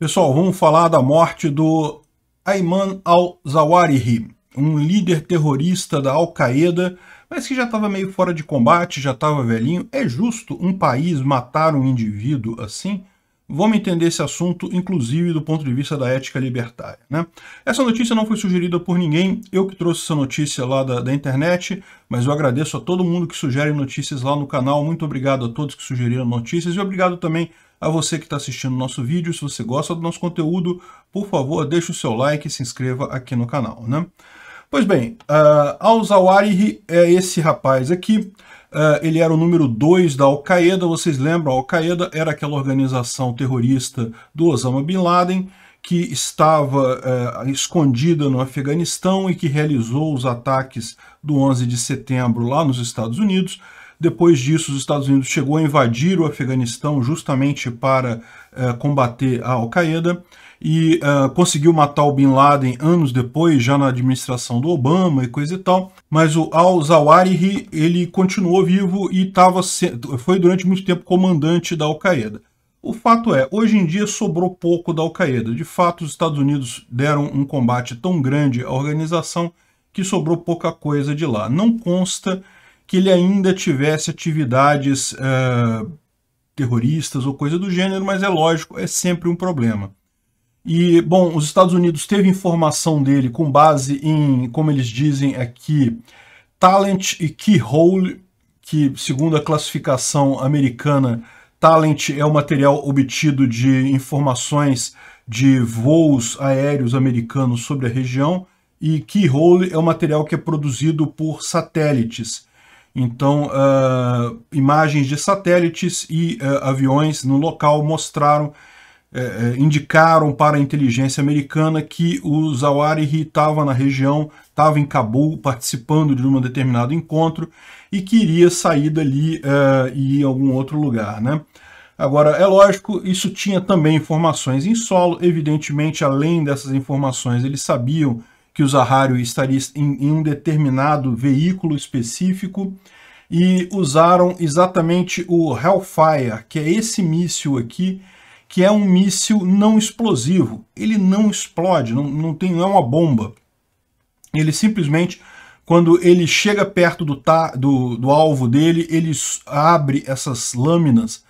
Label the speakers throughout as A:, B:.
A: Pessoal, vamos falar da morte do Ayman al-Zawahiri, um líder terrorista da Al-Qaeda, mas que já estava meio fora de combate, já estava velhinho. É justo um país matar um indivíduo assim? Vamos entender esse assunto, inclusive do ponto de vista da ética libertária. Né? Essa notícia não foi sugerida por ninguém, eu que trouxe essa notícia lá da, da internet, mas eu agradeço a todo mundo que sugere notícias lá no canal. Muito obrigado a todos que sugeriram notícias e obrigado também a você que está assistindo nosso vídeo. Se você gosta do nosso conteúdo, por favor, deixe o seu like e se inscreva aqui no canal. Né? Pois bem, uh, ah, Al-Zawahiri é esse rapaz aqui. Uh, ele era o número 2 da Al-Qaeda. Vocês lembram, a Al-Qaeda era aquela organização terrorista do Osama Bin Laden que estava uh, escondida no Afeganistão e que realizou os ataques do 11 de setembro lá nos Estados Unidos. Depois disso, os Estados Unidos chegou a invadir o Afeganistão justamente para uh, combater a Al-Qaeda e uh, conseguiu matar o Bin Laden anos depois, já na administração do Obama e coisa e tal. Mas o al-Zawahiri ele continuou vivo e tava foi durante muito tempo comandante da Al-Qaeda. O fato é, hoje em dia sobrou pouco da Al-Qaeda. De fato, os Estados Unidos deram um combate tão grande à organização que sobrou pouca coisa de lá. Não consta que ele ainda tivesse atividades uh, terroristas ou coisa do gênero, mas é lógico, é sempre um problema. E, bom, os Estados Unidos teve informação dele com base em, como eles dizem aqui, talent e keyhole, que, segundo a classificação americana, talent é o material obtido de informações de voos aéreos americanos sobre a região, e keyhole é o material que é produzido por satélites. Então, uh, imagens de satélites e uh, aviões no local mostraram, uh, indicaram para a inteligência americana que o Zawahiri estava na região, estava em Cabul, participando de um determinado encontro e queria sair dali eh, e ir a algum outro lugar, né? Agora, é lógico, isso tinha também informações em solo, evidentemente, além dessas informações, eles sabiam que o Zahario estaria em, em um determinado veículo específico e usaram exatamente o Hellfire, que é esse míssil aqui, que é um míssil não explosivo. Ele não explode, não, não, tem, não é uma bomba. Ele simplesmente, quando ele chega perto do, ta, do, do alvo dele, ele abre essas lâminas.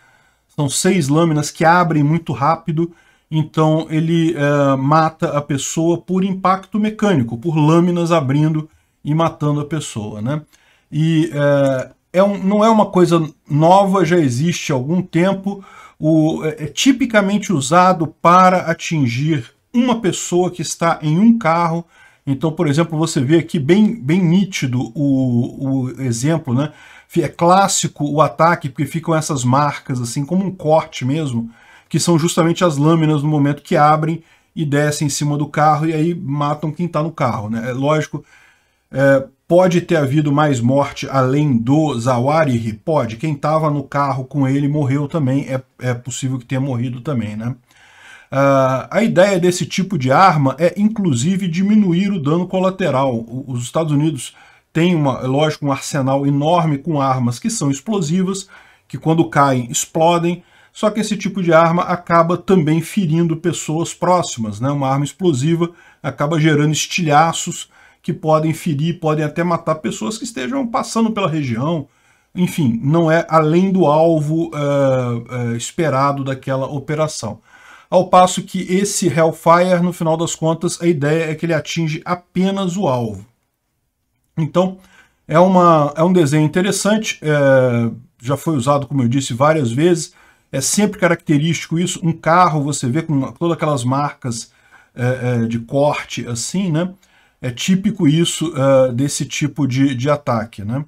A: São seis lâminas que abrem muito rápido então ele é, mata a pessoa por impacto mecânico, por lâminas abrindo e matando a pessoa. Né? E é, é um, não é uma coisa nova, já existe há algum tempo. O, é, é tipicamente usado para atingir uma pessoa que está em um carro. Então, por exemplo, você vê aqui bem, bem nítido o, o exemplo, né? É clássico o ataque, porque ficam essas marcas, assim, como um corte mesmo, que são justamente as lâminas no momento que abrem e descem em cima do carro e aí matam quem está no carro. Né? É lógico, é, pode ter havido mais morte além do Zawari? Pode. Quem estava no carro com ele morreu também. É, é possível que tenha morrido também, né? Uh, a ideia desse tipo de arma é, inclusive, diminuir o dano colateral. Os Estados Unidos têm, uma, é lógico, um arsenal enorme com armas que são explosivas, que quando caem explodem, só que esse tipo de arma acaba também ferindo pessoas próximas, né? Uma arma explosiva acaba gerando estilhaços que podem ferir, podem até matar pessoas que estejam passando pela região. Enfim, não é além do alvo é, é, esperado daquela operação. Ao passo que esse Hellfire, no final das contas, a ideia é que ele atinge apenas o alvo. Então, é, uma, é um desenho interessante, é, já foi usado, como eu disse, várias vezes é sempre característico isso. Um carro você vê com todas aquelas marcas é, é, de corte assim, né? É típico isso é, desse tipo de, de ataque, né?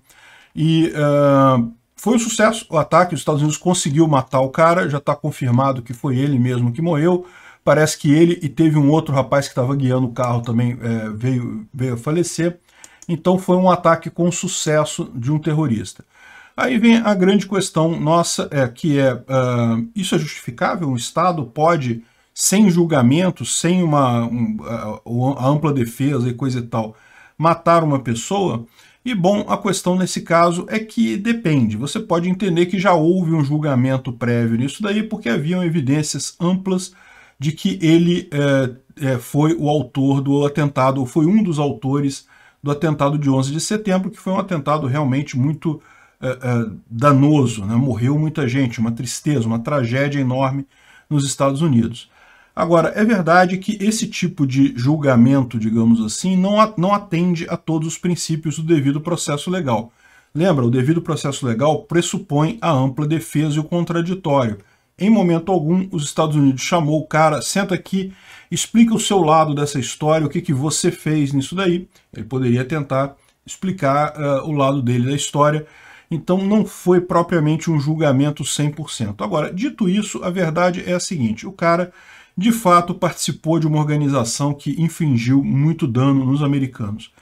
A: E é, foi um sucesso o ataque, os Estados Unidos conseguiu matar o cara, já está confirmado que foi ele mesmo que morreu. Parece que ele e teve um outro rapaz que estava guiando o carro também é, veio, veio a falecer. Então foi um ataque com sucesso de um terrorista. Aí vem a grande questão nossa, é, que é, uh, isso é justificável? O Estado pode, sem julgamento, sem uma um, uh, ampla defesa e coisa e tal, matar uma pessoa? E, bom, a questão nesse caso é que depende. Você pode entender que já houve um julgamento prévio nisso daí, porque haviam evidências amplas de que ele é, é, foi o autor do atentado, ou foi um dos autores do atentado de 11 de setembro, que foi um atentado realmente muito é, é, danoso, né? morreu muita gente, uma tristeza, uma tragédia enorme nos Estados Unidos. Agora, é verdade que esse tipo de julgamento, digamos assim, não atende a todos os princípios do devido processo legal. Lembra, o devido processo legal pressupõe a ampla defesa e o contraditório. Em momento algum, os Estados Unidos chamou o cara, senta aqui, explica o seu lado dessa história, o que, que você fez nisso daí. Ele poderia tentar explicar uh, o lado dele da história, então não foi propriamente um julgamento 100%. Agora, dito isso, a verdade é a seguinte, o cara de fato participou de uma organização que infringiu muito dano nos americanos.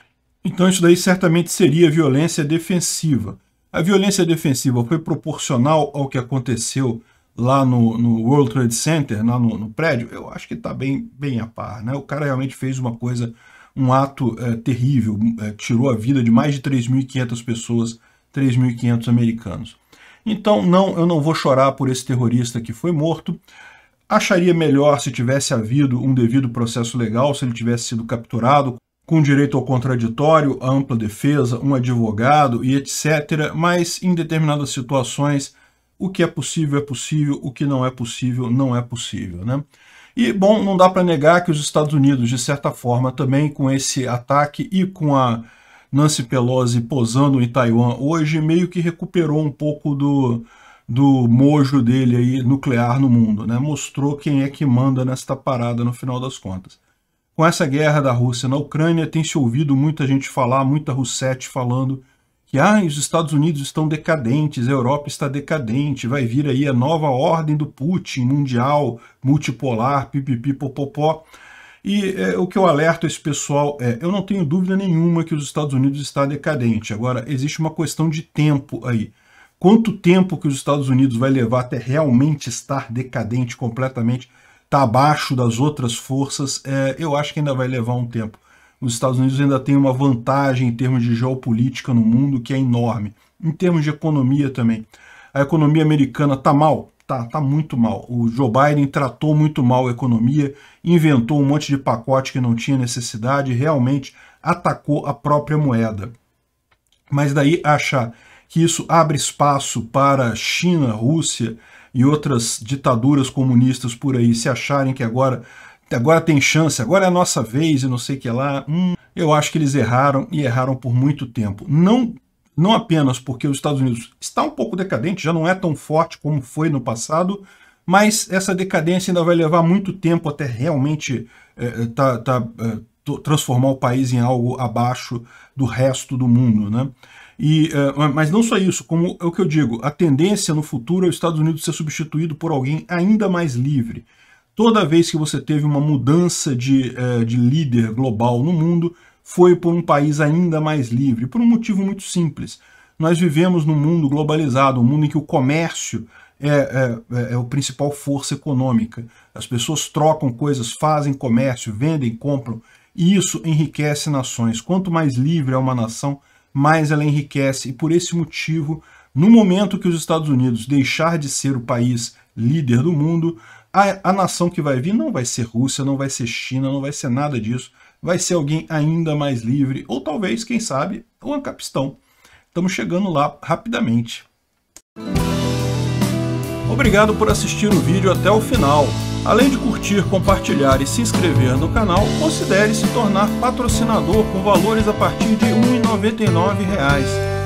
A: Então isso daí certamente seria violência defensiva. A violência defensiva foi proporcional ao que aconteceu lá no, no World Trade Center, lá no, no prédio? Eu acho que está bem, bem a par. Né? O cara realmente fez uma coisa, um ato é, terrível, é, tirou a vida de mais de 3.500 pessoas 3.500 americanos. Então, não, eu não vou chorar por esse terrorista que foi morto. Acharia melhor se tivesse havido um devido processo legal, se ele tivesse sido capturado, com direito ao contraditório, ampla defesa, um advogado e etc. Mas, em determinadas situações, o que é possível é possível, o que não é possível não é possível. Né? E, bom, não dá para negar que os Estados Unidos, de certa forma, também com esse ataque e com a Nancy Pelosi posando em Taiwan hoje meio que recuperou um pouco do, do mojo dele aí nuclear no mundo, né? Mostrou quem é que manda nesta parada no final das contas. Com essa guerra da Rússia na Ucrânia, tem se ouvido muita gente falar, muita russete falando que ah, os Estados Unidos estão decadentes, a Europa está decadente, vai vir aí a nova ordem do Putin mundial, multipolar, pipipi, popopó. pop. E é, o que eu alerto esse pessoal é, eu não tenho dúvida nenhuma que os Estados Unidos está decadente. Agora, existe uma questão de tempo aí. Quanto tempo que os Estados Unidos vai levar até realmente estar decadente completamente, tá abaixo das outras forças, é, eu acho que ainda vai levar um tempo. Os Estados Unidos ainda tem uma vantagem em termos de geopolítica no mundo que é enorme, em termos de economia também. A economia americana está mal, tá, tá muito mal. O Joe Biden tratou muito mal a economia, inventou um monte de pacote que não tinha necessidade, realmente atacou a própria moeda. Mas daí achar que isso abre espaço para China, Rússia e outras ditaduras comunistas por aí se acharem que agora, agora tem chance, agora é a nossa vez e não sei o que lá. Hum, eu acho que eles erraram e erraram por muito tempo. Não não apenas porque os Estados Unidos está um pouco decadente, já não é tão forte como foi no passado, mas essa decadência ainda vai levar muito tempo até realmente é, tá, tá, é, transformar o país em algo abaixo do resto do mundo. Né? E, é, mas não só isso, como é o que eu digo, a tendência no futuro é os Estados Unidos ser substituído por alguém ainda mais livre. Toda vez que você teve uma mudança de, de líder global no mundo, foi por um país ainda mais livre, por um motivo muito simples. Nós vivemos num mundo globalizado, um mundo em que o comércio é, é, é a é principal força econômica. As pessoas trocam coisas, fazem comércio, vendem, compram, e isso enriquece nações. Quanto mais livre é uma nação, mais ela enriquece, e por esse motivo, no momento que os Estados Unidos deixar de ser o país líder do mundo, a, a nação que vai vir não vai ser Rússia, não vai ser China, não vai ser nada disso. Vai ser alguém ainda mais livre, ou talvez, quem sabe, o Ancapistão. Estamos chegando lá rapidamente. Obrigado por assistir o vídeo até o final. Além de curtir, compartilhar e se inscrever no canal, considere se tornar patrocinador com valores a partir de R$ 1,99